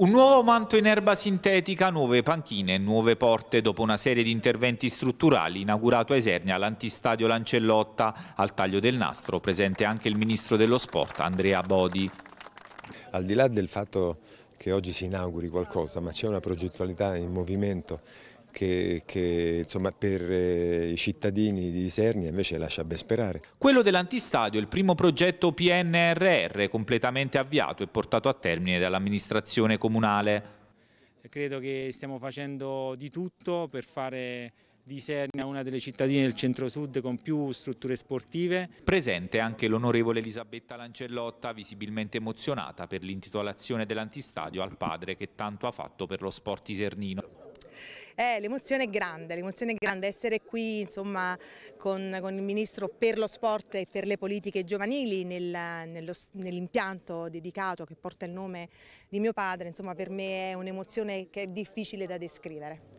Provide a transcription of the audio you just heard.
Un nuovo manto in erba sintetica, nuove panchine e nuove porte dopo una serie di interventi strutturali inaugurato a Esernia all'antistadio Lancellotta. Al taglio del nastro presente anche il ministro dello sport Andrea Bodi. Al di là del fatto che oggi si inauguri qualcosa, ma c'è una progettualità in movimento che, che insomma, per eh, i cittadini di Isernia invece lascia ben sperare. Quello dell'antistadio è il primo progetto PNRR completamente avviato e portato a termine dall'amministrazione comunale. Credo che stiamo facendo di tutto per fare di Isernia una delle cittadine del centro-sud con più strutture sportive. Presente anche l'onorevole Elisabetta Lancellotta, visibilmente emozionata per l'intitolazione dell'antistadio al padre che tanto ha fatto per lo sport isernino. Eh, l'emozione è grande, l'emozione è grande essere qui insomma, con, con, il Ministro per lo sport e per le politiche giovanili nel, nell'impianto dedicato che porta il nome di mio padre, insomma, per me è un'emozione che è difficile da descrivere.